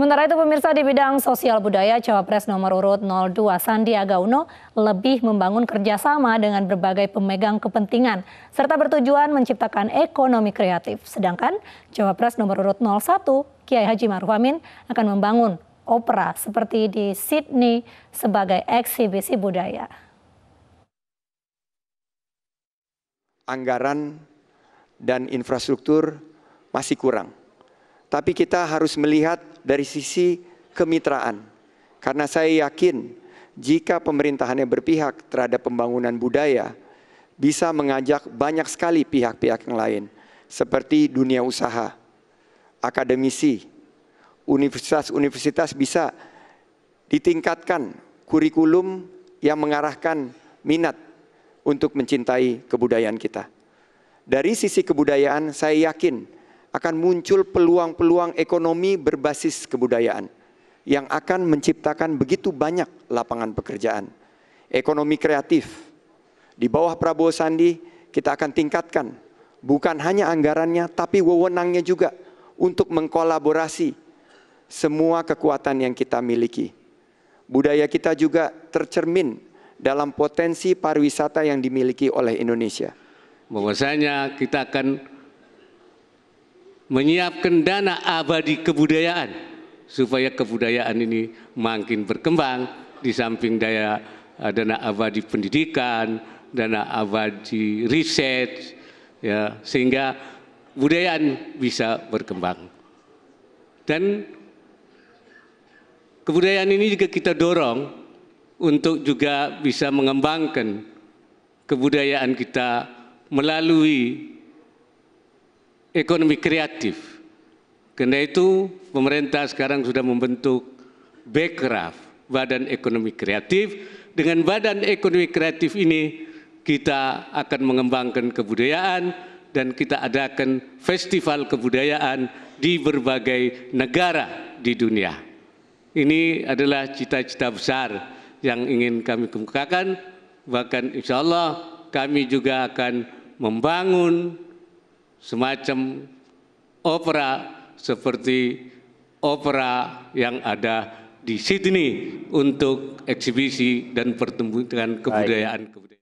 Sementara itu pemirsa di bidang sosial budaya, Cawapres nomor urut 02 Sandiaga Uno lebih membangun kerjasama dengan berbagai pemegang kepentingan serta bertujuan menciptakan ekonomi kreatif. Sedangkan Cawapres nomor urut 01 Kiai Haji Maruf Amin akan membangun opera seperti di Sydney sebagai eksibisi budaya. Anggaran dan infrastruktur masih kurang. Tapi kita harus melihat dari sisi kemitraan. Karena saya yakin jika pemerintahannya berpihak terhadap pembangunan budaya, bisa mengajak banyak sekali pihak-pihak yang lain, seperti dunia usaha, akademisi, universitas-universitas bisa ditingkatkan kurikulum yang mengarahkan minat untuk mencintai kebudayaan kita. Dari sisi kebudayaan, saya yakin akan muncul peluang-peluang ekonomi berbasis kebudayaan yang akan menciptakan begitu banyak lapangan pekerjaan. Ekonomi kreatif. Di bawah Prabowo Sandi kita akan tingkatkan bukan hanya anggarannya tapi wewenangnya juga untuk mengkolaborasi semua kekuatan yang kita miliki. Budaya kita juga tercermin dalam potensi pariwisata yang dimiliki oleh Indonesia. Bahwasanya kita akan menyiapkan dana abadi kebudayaan supaya kebudayaan ini makin berkembang di samping daya eh, dana abadi pendidikan, dana abadi riset ya sehingga budayaan bisa berkembang. Dan kebudayaan ini juga kita dorong untuk juga bisa mengembangkan kebudayaan kita melalui ekonomi kreatif. Karena itu pemerintah sekarang sudah membentuk Bekraf, Badan Ekonomi Kreatif. Dengan Badan Ekonomi Kreatif ini kita akan mengembangkan kebudayaan dan kita adakan festival kebudayaan di berbagai negara di dunia. Ini adalah cita-cita besar yang ingin kami kemukakan. Bahkan insya Allah kami juga akan membangun semacam opera seperti opera yang ada di Sydney untuk eksibisi dan pertemuan kebudayaan kebudayaan.